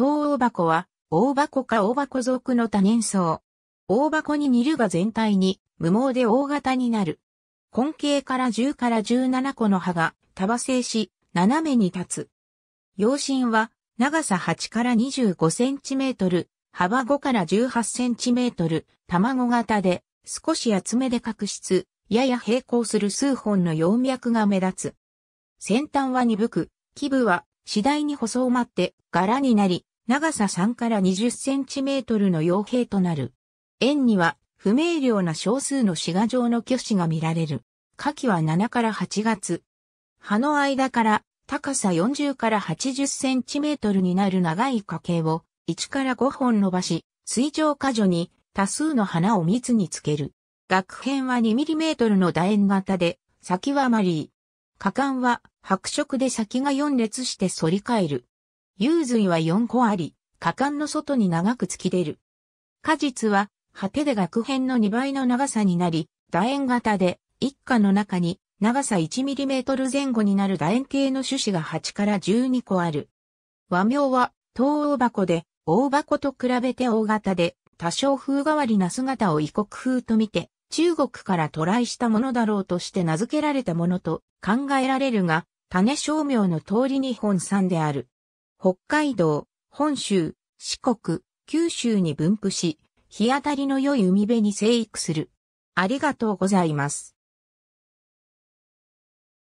東大箱は、大箱か大箱属の多年草。大箱に煮るが全体に、無毛で大型になる。根茎から10から17個の葉が、束製し、斜めに立つ。葉身は、長さ8から25センチメートル、幅5から18センチメートル、卵型で、少し厚めで角質、やや平行する数本の葉脈が目立つ。先端は鈍く、基部は次第に細まって柄になり、長さ3から20センチメートルの傭兵となる。円には不明瞭な少数の滋賀状の巨子が見られる。夏季は7から8月。葉の間から高さ40から80センチメートルになる長い花茎を1から5本伸ばし、水上果樹に多数の花を密につける。額辺は2ミリメートルの楕円型で、先はマリー。果敢は白色で先が4列して反り返る。幽髄は4個あり、果敢の外に長く突き出る。果実は、果てで額編の2倍の長さになり、楕円型で、一家の中に、長さ 1mm 前後になる楕円形の種子が8から12個ある。和名は、東欧箱で、大箱と比べて大型で、多少風変わりな姿を異国風と見て、中国から渡来したものだろうとして名付けられたものと考えられるが、種商名の通り日本産である。北海道、本州、四国、九州に分布し、日当たりの良い海辺に生育する。ありがとうございます。